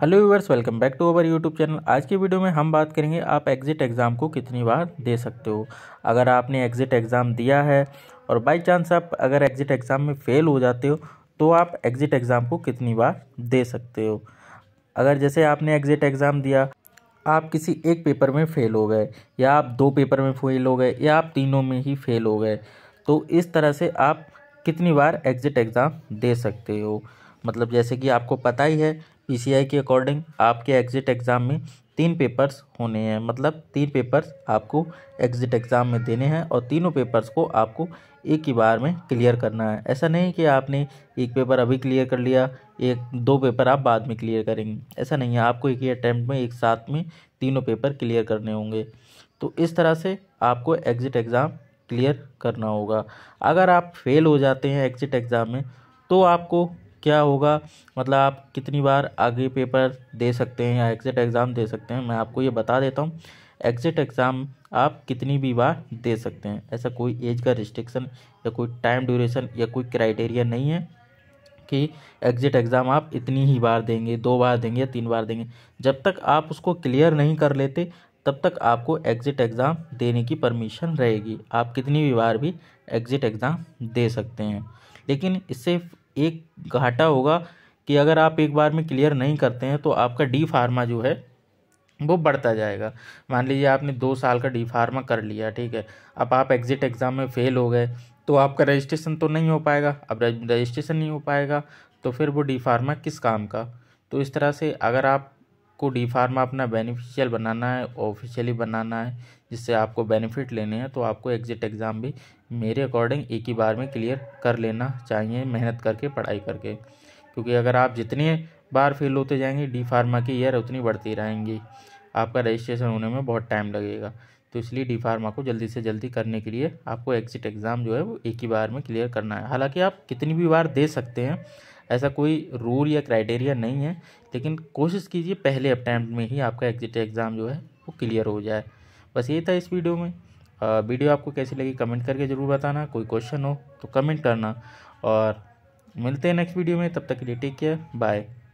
hello viewers welcome back to our YouTube channel आज की video में हम बात करेंगे आप एग्ज़िट एग्ज़ाम को कितनी बार दे सकते हो अगर आपने एग्ज़िट एग्ज़ाम दिया है और बाई चांस आप अगर एग्ज़िट एग्ज़ाम में फ़ेल हो जाते हो तो आप एग्ज़िट एग्ज़ाम को कितनी बार दे सकते हो अगर जैसे आपने एग्ज़िट एग्ज़ाम दिया आप किसी एक पेपर में फ़ेल हो गए या आप दो पेपर में फ़ेल हो गए या आप तीनों में ही फ़ेल हो गए तो इस तरह से आप कितनी बार एग्ज़िट एग्ज़ाम दे सकते हो मतलब जैसे कि आपको पता ही है पी के अकॉर्डिंग आपके एग्ज़िट एग्ज़ाम में तीन पेपर्स होने हैं मतलब तीन पेपर्स आपको एग्ज़िट एग्ज़ाम में देने हैं और तीनों पेपर्स को आपको एक ही बार में क्लियर करना है ऐसा नहीं कि आपने एक पेपर अभी क्लियर कर लिया एक दो पेपर आप बाद में क्लियर करेंगे ऐसा नहीं है आपको एक ही अटैम्प्ट में एक साथ में तीनों पेपर क्लियर करने होंगे तो इस तरह से आपको एग्ज़िट एग्ज़ाम क्लियर करना होगा अगर आप फेल हो जाते हैं एग्ज़िट एग्ज़ाम में तो आपको क्या होगा मतलब आप कितनी बार आगे पेपर दे सकते हैं या एग्ज़िट एग्ज़ाम दे सकते हैं मैं आपको ये बता देता हूँ एग्ज़िट एग्ज़ाम आप कितनी भी बार दे सकते हैं ऐसा कोई एज का रिस्ट्रिक्शन या कोई टाइम ड्यूरेशन या कोई क्राइटेरिया नहीं है कि एग्ज़िट एग्ज़ाम आप इतनी ही बार देंगे दो बार देंगे या तीन बार देंगे जब तक आप उसको क्लियर नहीं कर लेते तब तक आपको एग्ज़िट एग्ज़ाम देने की परमिशन रहेगी आप कितनी भी बार भी एग्ज़िट एग्ज़ाम दे सकते हैं लेकिन इससे एक घाटा होगा कि अगर आप एक बार में क्लियर नहीं करते हैं तो आपका डी फार्मा जो है वो बढ़ता जाएगा मान लीजिए आपने दो साल का डी फार्मा कर लिया ठीक है अब आप एग्ज़िट एग्ज़ाम में फ़ेल हो गए तो आपका रजिस्ट्रेशन तो नहीं हो पाएगा अब रजिस्ट्रेशन नहीं हो पाएगा तो फिर वो डी फार्मा किस काम का तो इस तरह से अगर आप आपको डी फार्मा अपना बेनिफिशियल बनाना है ऑफिशियली बनाना है जिससे आपको बेनिफिट लेने हैं तो आपको एग्ज़िट एग्ज़ाम भी मेरे अकॉर्डिंग एक ही बार में क्लियर कर लेना चाहिए मेहनत करके पढ़ाई करके क्योंकि अगर आप जितनी बार फेल होते जाएंगे डी फार्मा की ईयर उतनी बढ़ती रहेंगी आपका रजिस्ट्रेशन होने में बहुत टाइम लगेगा तो इसलिए डी फार्मा को जल्दी से जल्दी करने के लिए आपको एग्ज़िट एग्ज़ाम जो है वो एक ही बार में क्लियर करना है हालांकि आप कितनी भी बार दे सकते हैं ऐसा कोई रूल या क्राइटेरिया नहीं है लेकिन कोशिश कीजिए पहले अटैम्प्ट में ही आपका एग्जिट एग्ज़ाम जो है वो क्लियर हो जाए बस ये था इस वीडियो में आ, वीडियो आपको कैसी लगी कमेंट करके ज़रूर बताना कोई क्वेश्चन हो तो कमेंट करना और मिलते हैं नेक्स्ट वीडियो में तब तक के लिए टेक केयर बाय